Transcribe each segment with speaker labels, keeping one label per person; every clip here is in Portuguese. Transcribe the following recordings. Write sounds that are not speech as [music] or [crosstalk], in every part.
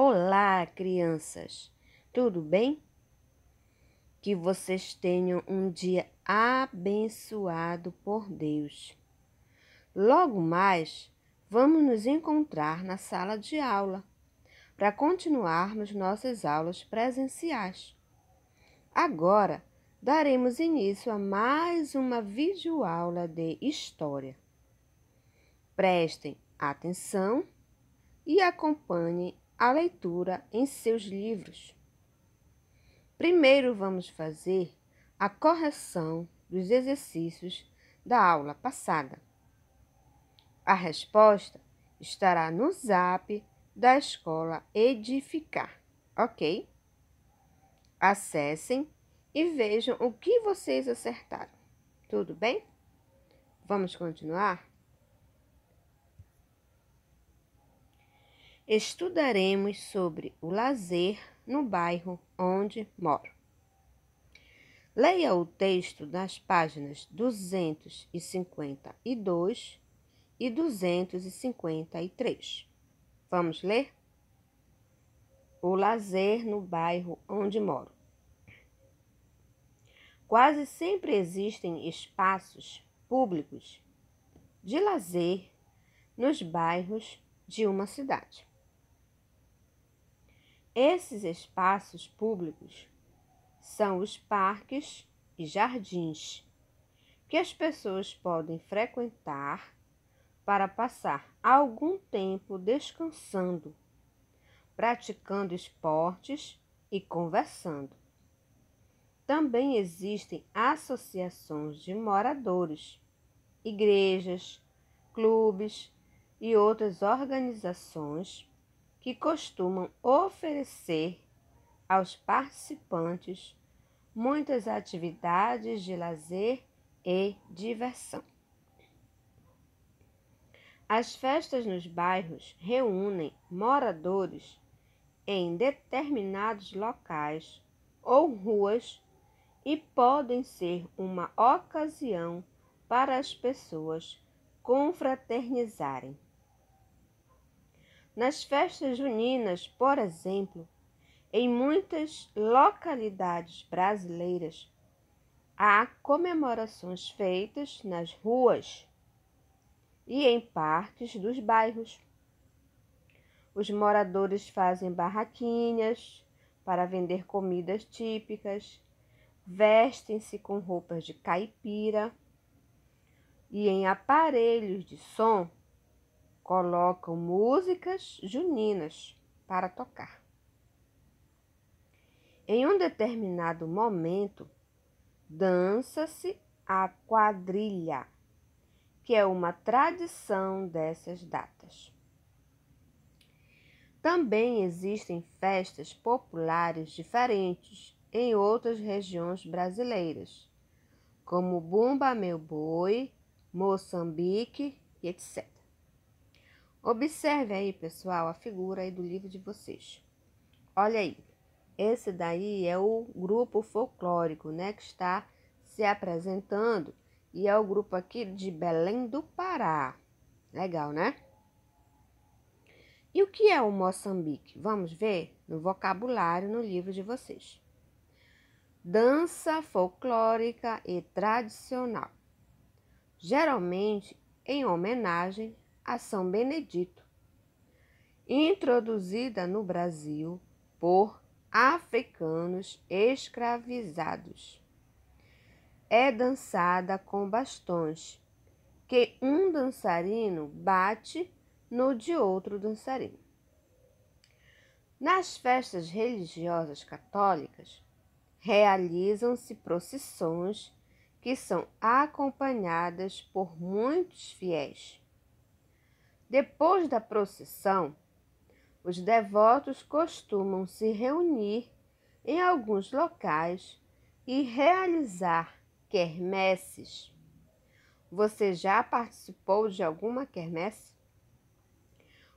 Speaker 1: Olá, crianças! Tudo bem? Que vocês tenham um dia abençoado por Deus. Logo mais, vamos nos encontrar na sala de aula para continuarmos nossas aulas presenciais. Agora, daremos início a mais uma videoaula de História. Prestem atenção e acompanhem a leitura em seus livros. Primeiro vamos fazer a correção dos exercícios da aula passada. A resposta estará no zap da escola Edificar, ok? Acessem e vejam o que vocês acertaram, tudo bem? Vamos continuar? estudaremos sobre o lazer no bairro onde moro. Leia o texto nas páginas 252 e 253. Vamos ler? O lazer no bairro onde moro. Quase sempre existem espaços públicos de lazer nos bairros de uma cidade. Esses espaços públicos são os parques e jardins que as pessoas podem frequentar para passar algum tempo descansando, praticando esportes e conversando. Também existem associações de moradores, igrejas, clubes e outras organizações que costumam oferecer aos participantes muitas atividades de lazer e diversão. As festas nos bairros reúnem moradores em determinados locais ou ruas e podem ser uma ocasião para as pessoas confraternizarem nas festas juninas, por exemplo, em muitas localidades brasileiras, há comemorações feitas nas ruas e em parques dos bairros. Os moradores fazem barraquinhas para vender comidas típicas, vestem-se com roupas de caipira e em aparelhos de som colocam músicas juninas para tocar. Em um determinado momento, dança-se a quadrilha, que é uma tradição dessas datas. Também existem festas populares diferentes em outras regiões brasileiras, como Bumba Meu Boi, Moçambique e etc. Observe aí, pessoal, a figura aí do livro de vocês. Olha aí, esse daí é o grupo folclórico, né, que está se apresentando e é o grupo aqui de Belém do Pará. Legal, né? E o que é o Moçambique? Vamos ver no vocabulário no livro de vocês. Dança folclórica e tradicional. Geralmente em homenagem a São Benedito, introduzida no Brasil por africanos escravizados. É dançada com bastões, que um dançarino bate no de outro dançarino. Nas festas religiosas católicas, realizam-se procissões que são acompanhadas por muitos fiéis. Depois da procissão, os devotos costumam se reunir em alguns locais e realizar quermesses. Você já participou de alguma quermesse?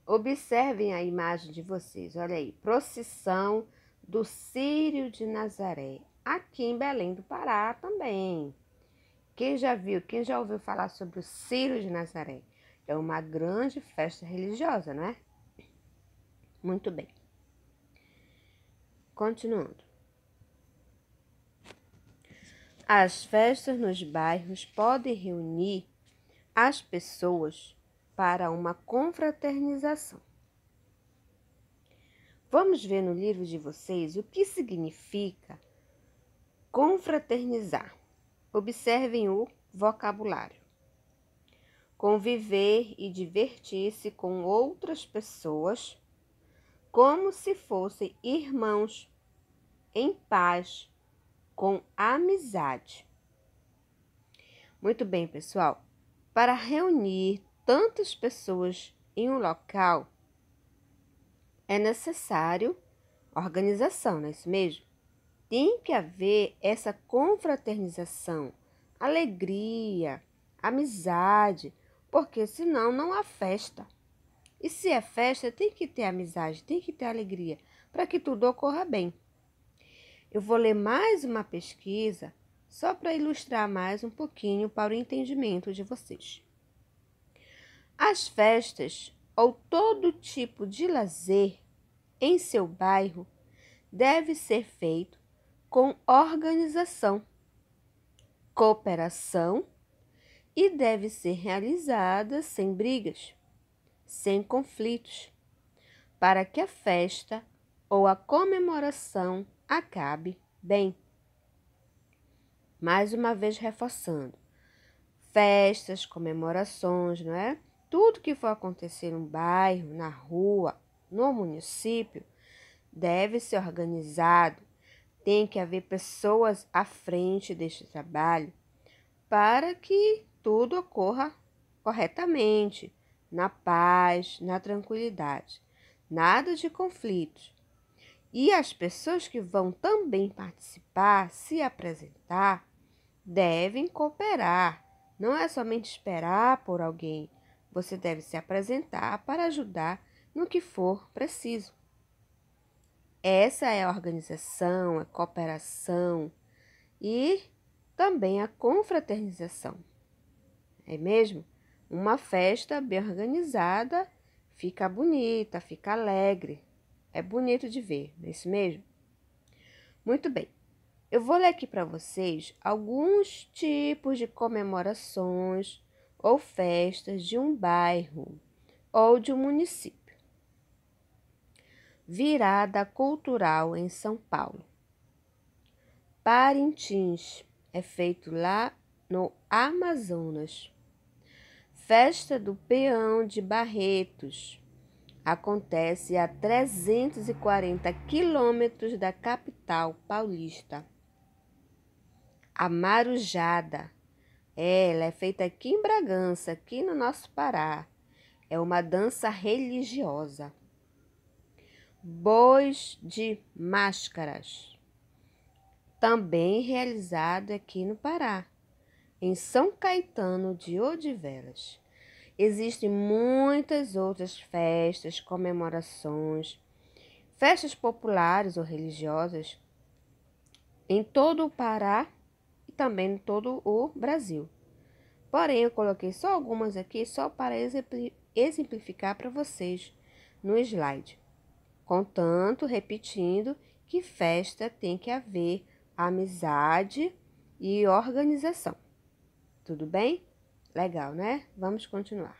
Speaker 1: Observem a imagem de vocês. Olha aí, procissão do Círio de Nazaré, aqui em Belém do Pará também. Quem já viu, quem já ouviu falar sobre o Círio de Nazaré? É uma grande festa religiosa, não é? Muito bem. Continuando. As festas nos bairros podem reunir as pessoas para uma confraternização. Vamos ver no livro de vocês o que significa confraternizar. Observem o vocabulário conviver e divertir-se com outras pessoas como se fossem irmãos, em paz, com amizade. Muito bem, pessoal. Para reunir tantas pessoas em um local, é necessário organização, não é isso mesmo? Tem que haver essa confraternização, alegria, amizade, porque senão não há festa. E se é festa, tem que ter amizade, tem que ter alegria, para que tudo ocorra bem. Eu vou ler mais uma pesquisa, só para ilustrar mais um pouquinho para o entendimento de vocês. As festas ou todo tipo de lazer em seu bairro deve ser feito com organização, cooperação e deve ser realizada sem brigas, sem conflitos, para que a festa ou a comemoração acabe bem. Mais uma vez reforçando: festas, comemorações, não é? Tudo que for acontecer no bairro, na rua, no município, deve ser organizado. Tem que haver pessoas à frente deste trabalho para que tudo ocorra corretamente, na paz, na tranquilidade, nada de conflitos. E as pessoas que vão também participar, se apresentar, devem cooperar. Não é somente esperar por alguém. Você deve se apresentar para ajudar no que for preciso. Essa é a organização, a cooperação e também a confraternização é mesmo? Uma festa bem organizada fica bonita, fica alegre. É bonito de ver, não é isso mesmo? Muito bem. Eu vou ler aqui para vocês alguns tipos de comemorações ou festas de um bairro ou de um município. Virada cultural em São Paulo. Parintins é feito lá no Amazonas. Festa do Peão de Barretos. Acontece a 340 quilômetros da capital paulista. A Marujada. É, ela é feita aqui em Bragança, aqui no nosso Pará. É uma dança religiosa. Bois de máscaras. Também realizado aqui no Pará em São Caetano de Odivelas. Existem muitas outras festas, comemorações, festas populares ou religiosas em todo o Pará e também em todo o Brasil. Porém, eu coloquei só algumas aqui só para exemplificar para vocês no slide. Contanto, repetindo, que festa tem que haver amizade e organização. Tudo bem? Legal, né? Vamos continuar.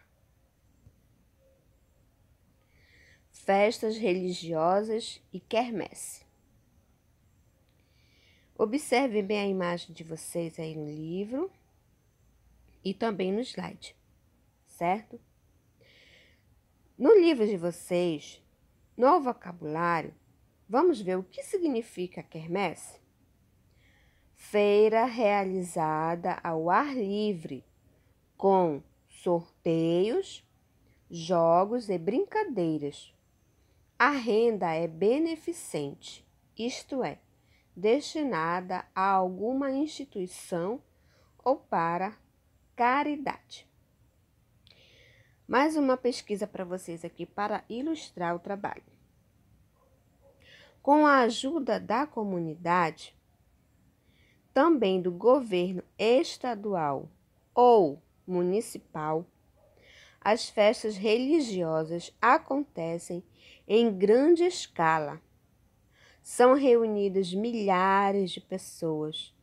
Speaker 1: Festas religiosas e quermesse. Observem bem a imagem de vocês aí no livro e também no slide, certo? No livro de vocês, no vocabulário, vamos ver o que significa quermesse? feira realizada ao ar livre, com sorteios, jogos e brincadeiras. A renda é beneficente, isto é, destinada a alguma instituição ou para caridade. Mais uma pesquisa para vocês aqui para ilustrar o trabalho. Com a ajuda da comunidade, também do governo estadual ou municipal, as festas religiosas acontecem em grande escala. São reunidas milhares de pessoas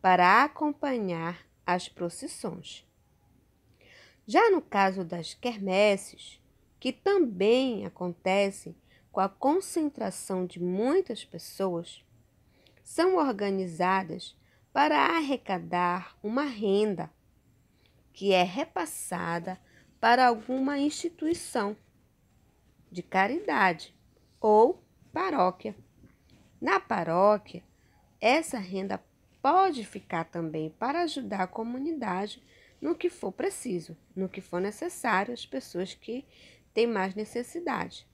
Speaker 1: para acompanhar as procissões. Já no caso das quermesses, que também acontecem com a concentração de muitas pessoas, são organizadas para arrecadar uma renda que é repassada para alguma instituição de caridade ou paróquia. Na paróquia, essa renda pode ficar também para ajudar a comunidade no que for preciso, no que for necessário, as pessoas que têm mais necessidade,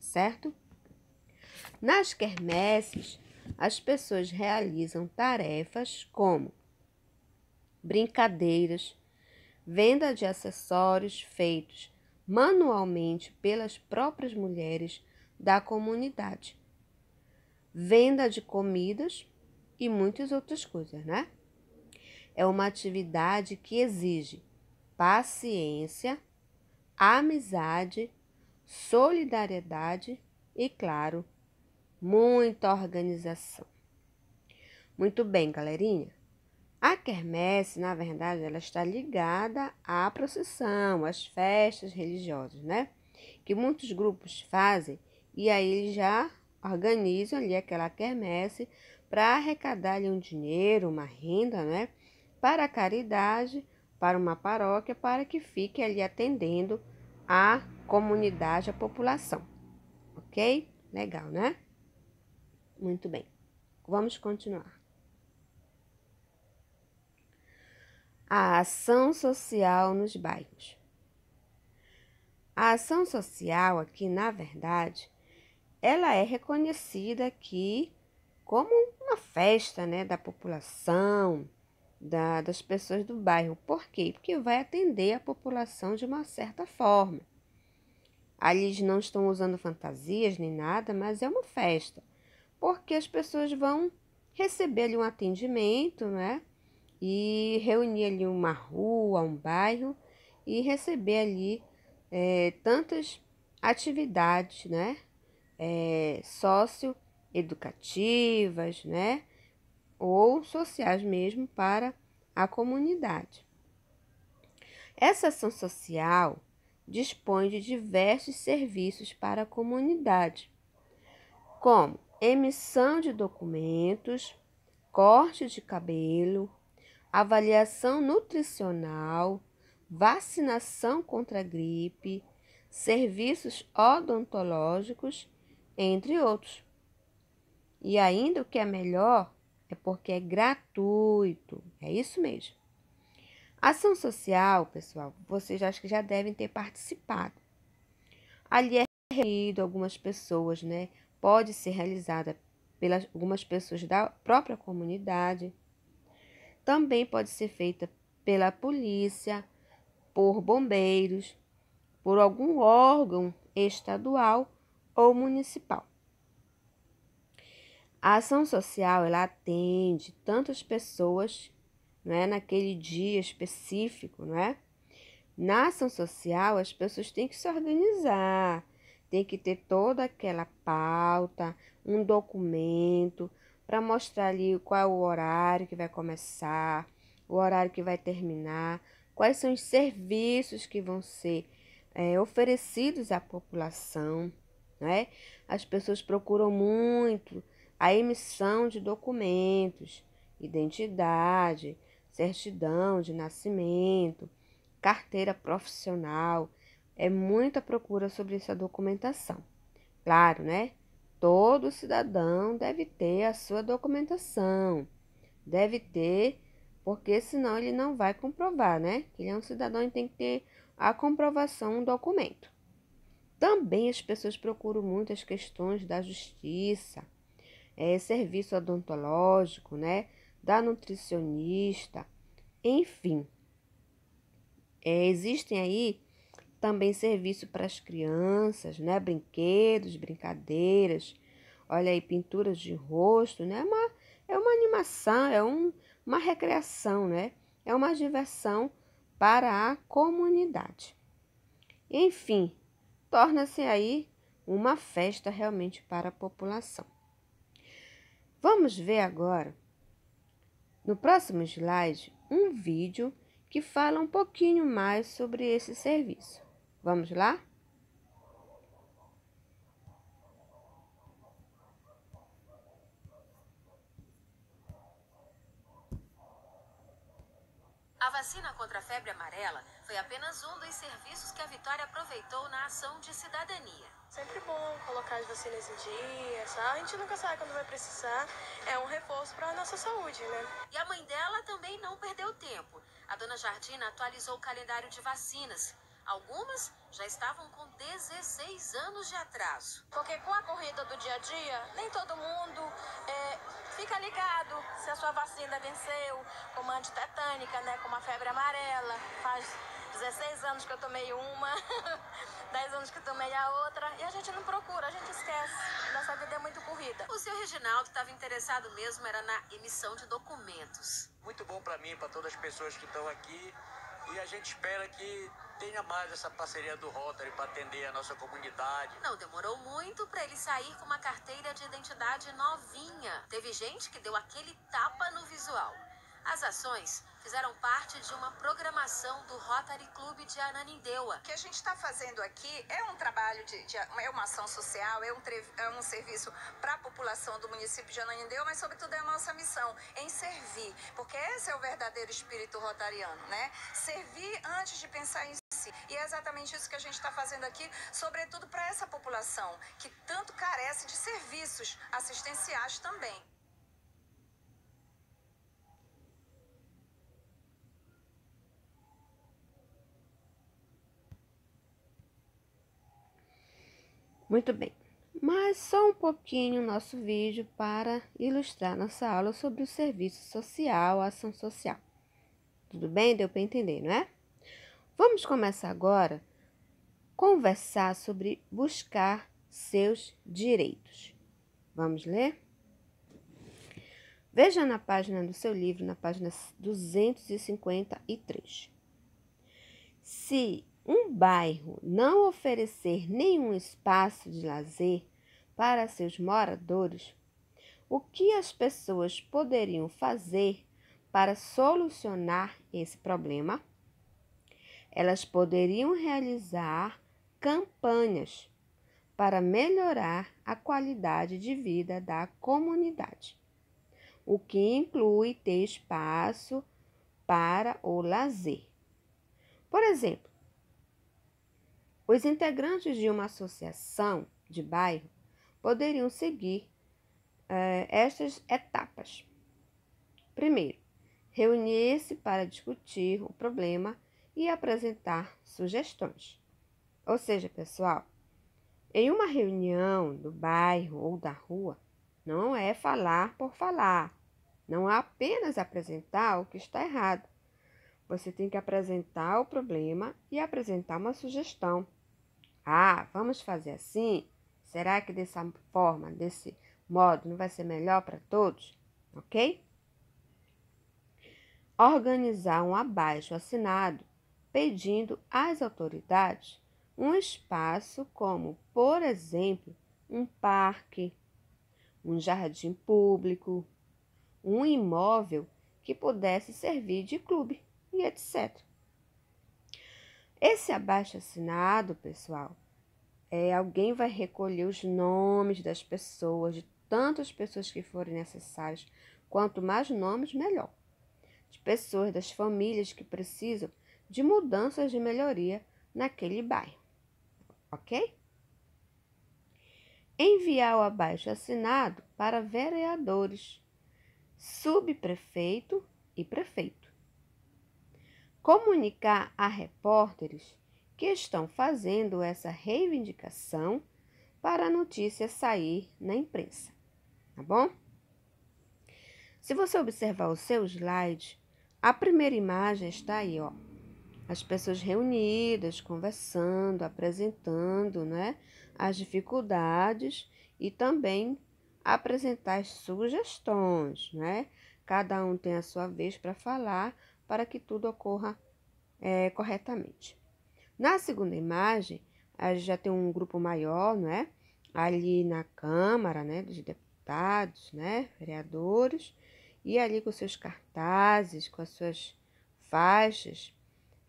Speaker 1: certo? Nas quermesses, as pessoas realizam tarefas como brincadeiras, venda de acessórios feitos manualmente pelas próprias mulheres da comunidade, venda de comidas e muitas outras coisas, né? É uma atividade que exige paciência, amizade, solidariedade e, claro, muita organização. Muito bem, galerinha. A quermesse, na verdade, ela está ligada à procissão, às festas religiosas, né? Que muitos grupos fazem e aí eles já organizam ali aquela quermesse para arrecadar ali um dinheiro, uma renda, né? Para a caridade, para uma paróquia, para que fique ali atendendo a comunidade, a população. Ok? Legal, né? Muito bem, vamos continuar. A ação social nos bairros. A ação social aqui, na verdade, ela é reconhecida aqui como uma festa né, da população, da, das pessoas do bairro. Por quê? Porque vai atender a população de uma certa forma. Ali eles não estão usando fantasias nem nada, mas é uma festa porque as pessoas vão receber ali um atendimento, né? E reunir ali uma rua, um bairro e receber ali é, tantas atividades, né? É, socioeducativas, né? Ou sociais mesmo para a comunidade. Essa ação social dispõe de diversos serviços para a comunidade, como emissão de documentos, corte de cabelo, avaliação nutricional, vacinação contra a gripe, serviços odontológicos, entre outros. E ainda o que é melhor é porque é gratuito. É isso mesmo. Ação social, pessoal, vocês acho que já devem ter participado. Ali é reunido algumas pessoas, né? pode ser realizada pelas algumas pessoas da própria comunidade. Também pode ser feita pela polícia, por bombeiros, por algum órgão estadual ou municipal. A ação social ela atende tantas pessoas, não é, naquele dia específico, não é? Na ação social as pessoas têm que se organizar, tem que ter toda aquela pauta, um documento para mostrar ali qual é o horário que vai começar, o horário que vai terminar, quais são os serviços que vão ser é, oferecidos à população, né? As pessoas procuram muito a emissão de documentos, identidade, certidão de nascimento, carteira profissional, é muita procura sobre essa documentação. Claro, né? Todo cidadão deve ter a sua documentação. Deve ter, porque senão ele não vai comprovar, né? Que ele é um cidadão e tem que ter a comprovação, um documento. Também as pessoas procuram muito as questões da justiça, é, serviço odontológico, né? Da nutricionista, enfim. É, existem aí também serviço para as crianças, né? Brinquedos, brincadeiras, olha aí, pinturas de rosto, né? É uma, é uma animação, é um, uma recreação, né? É uma diversão para a comunidade. Enfim, torna-se aí uma festa realmente para a população. Vamos ver agora, no próximo slide, um vídeo que fala um pouquinho mais sobre esse serviço. Vamos lá? A vacina contra a febre amarela foi apenas um dos serviços que a Vitória aproveitou na ação de cidadania. Sempre bom colocar as vacinas em dia, só. a gente nunca sabe quando vai precisar. É um reforço para a nossa saúde, né? E a mãe dela também não perdeu tempo. A dona Jardina atualizou o calendário de vacinas Algumas já estavam com 16 anos de atraso. Porque com a corrida do dia a dia, nem todo mundo é, fica ligado se a sua vacina venceu, como a antitetânica, né, como a febre amarela. Faz 16 anos que eu tomei uma, 10 [laughs] anos que eu tomei a outra, e a gente não procura, a gente esquece. Nossa vida é muito corrida. O seu Reginaldo estava interessado mesmo, era na emissão de documentos. Muito bom para mim, para todas as pessoas que estão aqui. E a gente espera que tenha mais essa parceria do Rotary para atender a nossa comunidade. Não demorou muito para ele sair com uma carteira de identidade novinha. Teve gente que deu aquele tapa no visual. As ações fizeram parte de uma programação do Rotary Clube de Ananindeua. O que a gente está fazendo aqui é um trabalho, de, de, é uma ação social, é um, é um serviço para a população do município de Ananindeua, mas sobretudo é a nossa missão, em servir, porque esse é o verdadeiro espírito rotariano, né? Servir antes de pensar em si. E é exatamente isso que a gente está fazendo aqui, sobretudo para essa população que tanto carece de serviços assistenciais também. Muito bem, mas só um pouquinho nosso vídeo para ilustrar nossa aula sobre o serviço social, a ação social. Tudo bem? Deu para entender, não é? Vamos começar agora conversar sobre buscar seus direitos. Vamos ler? Veja na página do seu livro, na página 253. Se um bairro não oferecer nenhum espaço de lazer para seus moradores, o que as pessoas poderiam fazer para solucionar esse problema? Elas poderiam realizar campanhas para melhorar a qualidade de vida da comunidade, o que inclui ter espaço para o lazer. Por exemplo, os integrantes de uma associação de bairro poderiam seguir eh, estas etapas. Primeiro, reunir-se para discutir o problema e apresentar sugestões. Ou seja, pessoal, em uma reunião do bairro ou da rua, não é falar por falar, não é apenas apresentar o que está errado. Você tem que apresentar o problema e apresentar uma sugestão. Ah, vamos fazer assim? Será que dessa forma, desse modo, não vai ser melhor para todos? Ok? Organizar um abaixo assinado pedindo às autoridades um espaço como, por exemplo, um parque, um jardim público, um imóvel que pudesse servir de clube e etc. Esse abaixo assinado, pessoal, é alguém vai recolher os nomes das pessoas, de tantas pessoas que forem necessárias. Quanto mais nomes, melhor. De pessoas, das famílias que precisam de mudanças de melhoria naquele bairro. Ok? Enviar o abaixo assinado para vereadores, subprefeito e prefeito comunicar a repórteres que estão fazendo essa reivindicação para a notícia sair na imprensa, tá bom? Se você observar o seu slide, a primeira imagem está aí, ó. As pessoas reunidas, conversando, apresentando, né, as dificuldades e também apresentar as sugestões, né? Cada um tem a sua vez para falar para que tudo ocorra é, corretamente. Na segunda imagem, a gente já tem um grupo maior, não é? Ali na Câmara, né, dos deputados, né, vereadores, e ali com seus cartazes, com as suas faixas,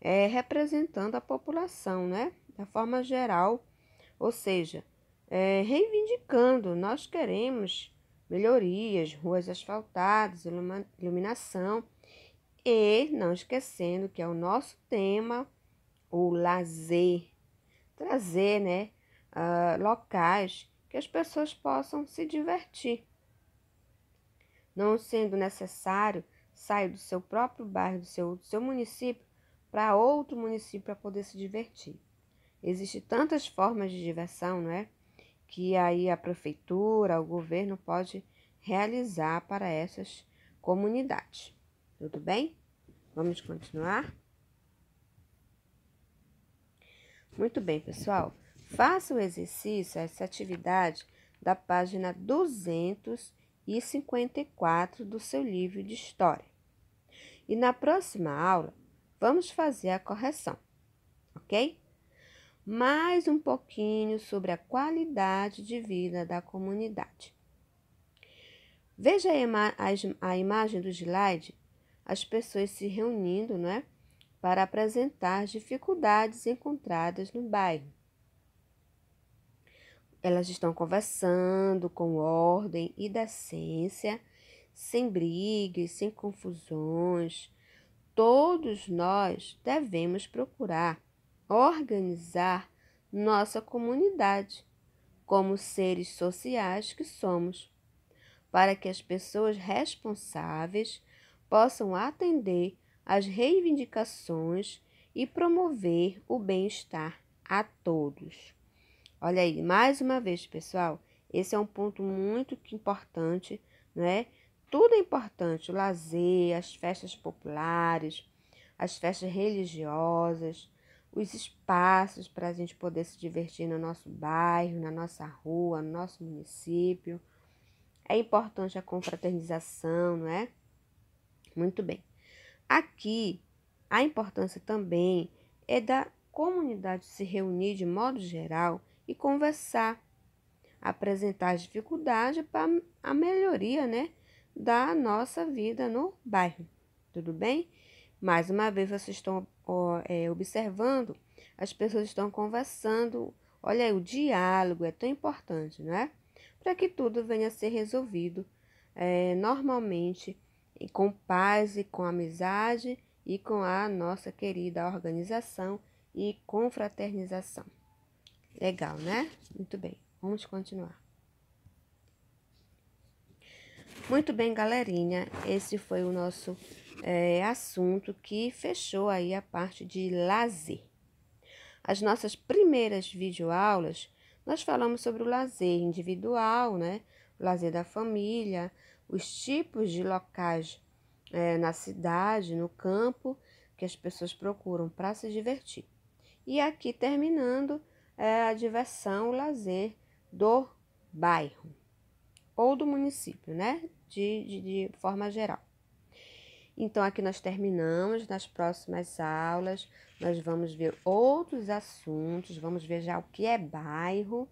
Speaker 1: é, representando a população, né, da forma geral, ou seja, é, reivindicando, nós queremos melhorias, ruas asfaltadas, iluminação, e não esquecendo que é o nosso tema, o lazer. Trazer, né? Uh, locais que as pessoas possam se divertir. Não sendo necessário sair do seu próprio bairro, do seu, do seu município, para outro município para poder se divertir. Existem tantas formas de diversão, não é? Que aí a prefeitura, o governo pode realizar para essas comunidades. Tudo bem? Vamos continuar? Muito bem, pessoal. Faça o exercício, essa atividade da página 254 do seu livro de história. E na próxima aula, vamos fazer a correção, ok? Mais um pouquinho sobre a qualidade de vida da comunidade. Veja a, ima a, a imagem do slide as pessoas se reunindo é, para apresentar as dificuldades encontradas no bairro. Elas estão conversando com ordem e decência, sem brigas, sem confusões. Todos nós devemos procurar organizar nossa comunidade, como seres sociais que somos, para que as pessoas responsáveis possam atender às reivindicações e promover o bem-estar a todos. Olha aí, mais uma vez, pessoal, esse é um ponto muito importante, não é? Tudo é importante, o lazer, as festas populares, as festas religiosas, os espaços para a gente poder se divertir no nosso bairro, na nossa rua, no nosso município. É importante a confraternização, não é? Muito bem. Aqui, a importância também é da comunidade se reunir de modo geral e conversar, apresentar as dificuldades para a melhoria né, da nossa vida no bairro. Tudo bem? Mais uma vez, vocês estão ó, é, observando, as pessoas estão conversando. Olha aí, o diálogo é tão importante, não é? Para que tudo venha a ser resolvido é, normalmente e com paz e com amizade e com a nossa querida organização e confraternização. Legal, né? Muito bem, vamos continuar. Muito bem, galerinha, esse foi o nosso é, assunto que fechou aí a parte de lazer. As nossas primeiras videoaulas, nós falamos sobre o lazer individual, né? O lazer da família, os tipos de locais é, na cidade, no campo, que as pessoas procuram para se divertir. E aqui terminando é, a diversão, o lazer do bairro ou do município, né? de, de, de forma geral. Então, aqui nós terminamos. Nas próximas aulas, nós vamos ver outros assuntos, vamos ver já o que é bairro.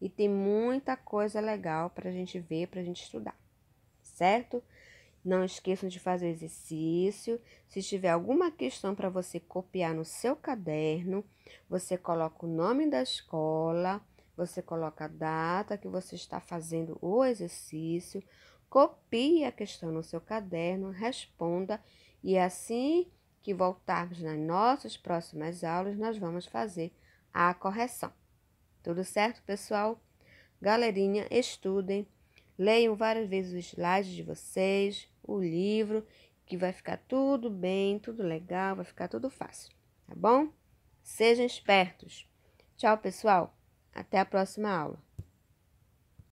Speaker 1: E tem muita coisa legal para a gente ver, para a gente estudar certo? Não esqueçam de fazer o exercício. Se tiver alguma questão para você copiar no seu caderno, você coloca o nome da escola, você coloca a data que você está fazendo o exercício, copie a questão no seu caderno, responda e assim que voltarmos nas nossas próximas aulas, nós vamos fazer a correção. Tudo certo, pessoal? Galerinha, estudem Leiam várias vezes os slides de vocês, o livro, que vai ficar tudo bem, tudo legal, vai ficar tudo fácil, tá bom? Sejam espertos. Tchau, pessoal. Até a próxima aula.